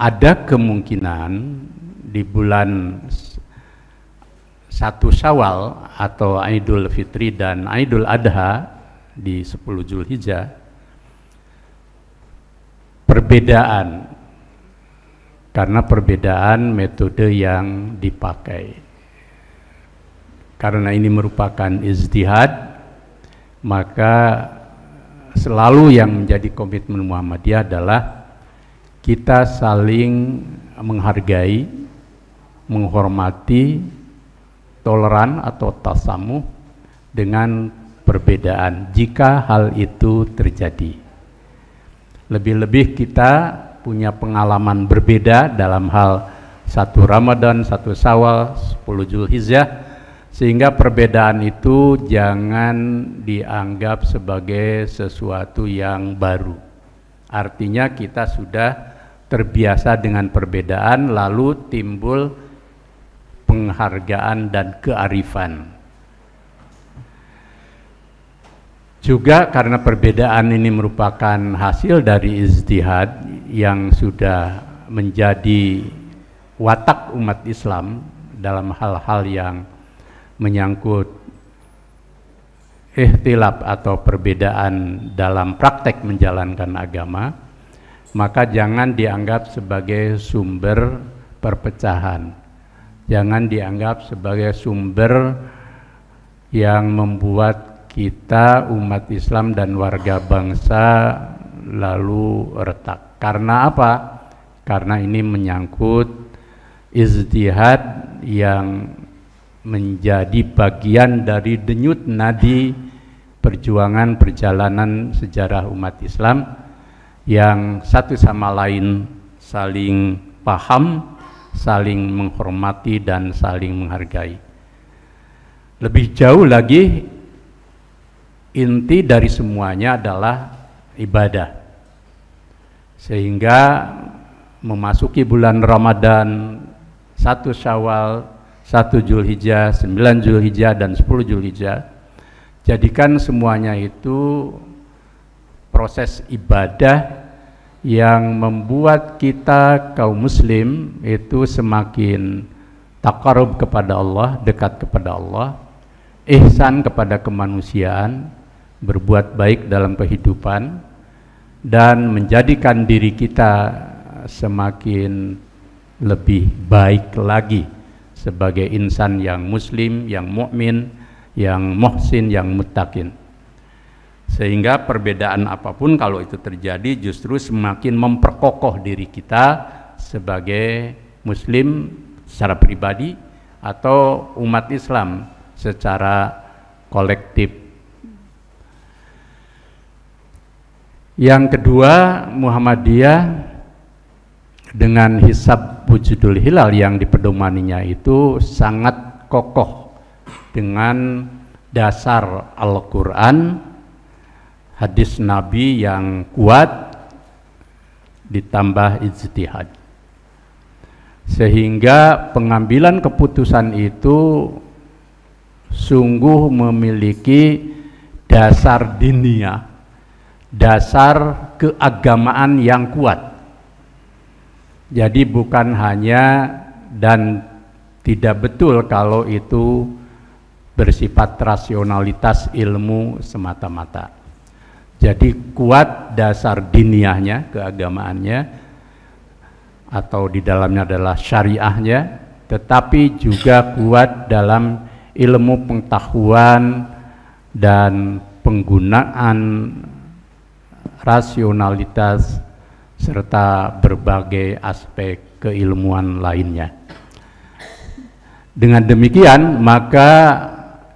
ada kemungkinan di bulan satu Syawal atau Idul Fitri dan Idul Adha di 10 Zulhijjah perbedaan karena perbedaan metode yang dipakai karena ini merupakan izdihad maka selalu yang menjadi komitmen Muhammadiyah adalah kita saling menghargai, menghormati, toleran atau tasamuh dengan perbedaan jika hal itu terjadi. Lebih-lebih kita punya pengalaman berbeda dalam hal satu Ramadan, satu Sawal, 10 Zulhijjah sehingga perbedaan itu jangan dianggap sebagai sesuatu yang baru. Artinya kita sudah terbiasa dengan perbedaan lalu timbul penghargaan dan kearifan. Juga karena perbedaan ini merupakan hasil dari izdihad yang sudah menjadi watak umat Islam dalam hal-hal yang menyangkut ikhtilaf atau perbedaan dalam praktek menjalankan agama maka jangan dianggap sebagai sumber perpecahan. Jangan dianggap sebagai sumber yang membuat kita umat Islam dan warga bangsa lalu retak. Karena apa? Karena ini menyangkut izdihad yang menjadi bagian dari denyut nadi perjuangan perjalanan sejarah umat Islam yang satu sama lain saling paham, saling menghormati dan saling menghargai. Lebih jauh lagi inti dari semuanya adalah ibadah. Sehingga memasuki bulan Ramadan, satu Syawal, satu Julhijjah, sembilan Julhijjah dan sepuluh Julhijjah, jadikan semuanya itu proses ibadah yang membuat kita kaum muslim itu semakin takarub kepada Allah, dekat kepada Allah, ihsan kepada kemanusiaan, berbuat baik dalam kehidupan dan menjadikan diri kita semakin lebih baik lagi sebagai insan yang muslim, yang mukmin, yang muhsin, yang mutakin. Sehingga perbedaan apapun kalau itu terjadi justru semakin memperkokoh diri kita sebagai muslim secara pribadi atau umat Islam secara kolektif. Yang kedua, Muhammadiyah dengan hisab wujudul hilal yang dipedomaninya itu sangat kokoh dengan dasar Al-Quran hadis Nabi yang kuat ditambah ijtihad sehingga pengambilan keputusan itu sungguh memiliki dasar dinia, dasar keagamaan yang kuat. Jadi bukan hanya dan tidak betul kalau itu bersifat rasionalitas ilmu semata-mata. Jadi kuat dasar diniahnya, keagamaannya, atau di dalamnya adalah syariahnya, tetapi juga kuat dalam ilmu pengetahuan dan penggunaan rasionalitas serta berbagai aspek keilmuan lainnya. Dengan demikian, maka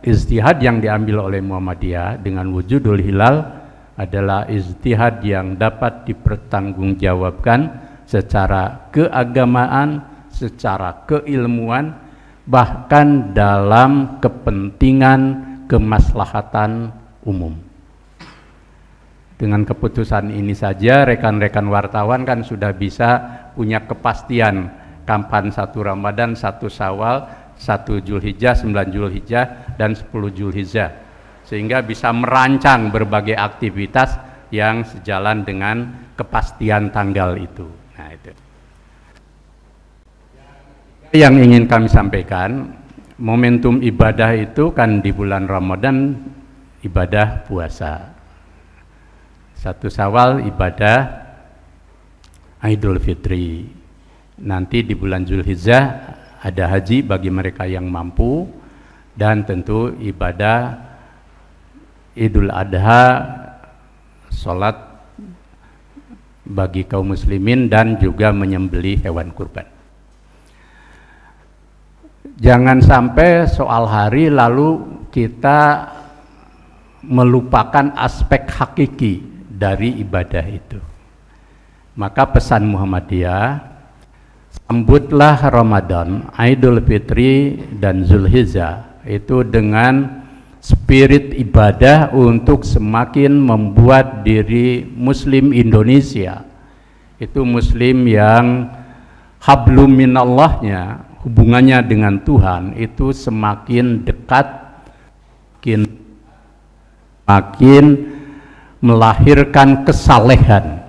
istihad yang diambil oleh Muhammadiyah dengan wujudul hilal adalah ijtihad yang dapat dipertanggungjawabkan secara keagamaan, secara keilmuan, bahkan dalam kepentingan kemaslahatan umum. Dengan keputusan ini saja rekan-rekan wartawan kan sudah bisa punya kepastian kampanye satu Ramadan, satu Sawal, satu Julhijjah, sembilan Julhijjah dan sepuluh Julhijjah sehingga bisa merancang berbagai aktivitas yang sejalan dengan kepastian tanggal itu. Nah, itu. Yang ingin kami sampaikan, momentum ibadah itu kan di bulan Ramadan ibadah puasa. Satu Sawal ibadah Idul Fitri. Nanti di bulan Zulhijjah ada haji bagi mereka yang mampu dan tentu ibadah Idul Adha sholat bagi kaum muslimin dan juga menyembeli hewan kurban. Jangan sampai soal hari lalu kita melupakan aspek hakiki dari ibadah itu. Maka pesan Muhammadiyah, sambutlah Ramadan, Idul Fitri, dan Zulhijjah itu dengan spirit ibadah untuk semakin membuat diri muslim Indonesia itu muslim yang hablum minallahnya hubungannya dengan Tuhan itu semakin dekat makin melahirkan kesalehan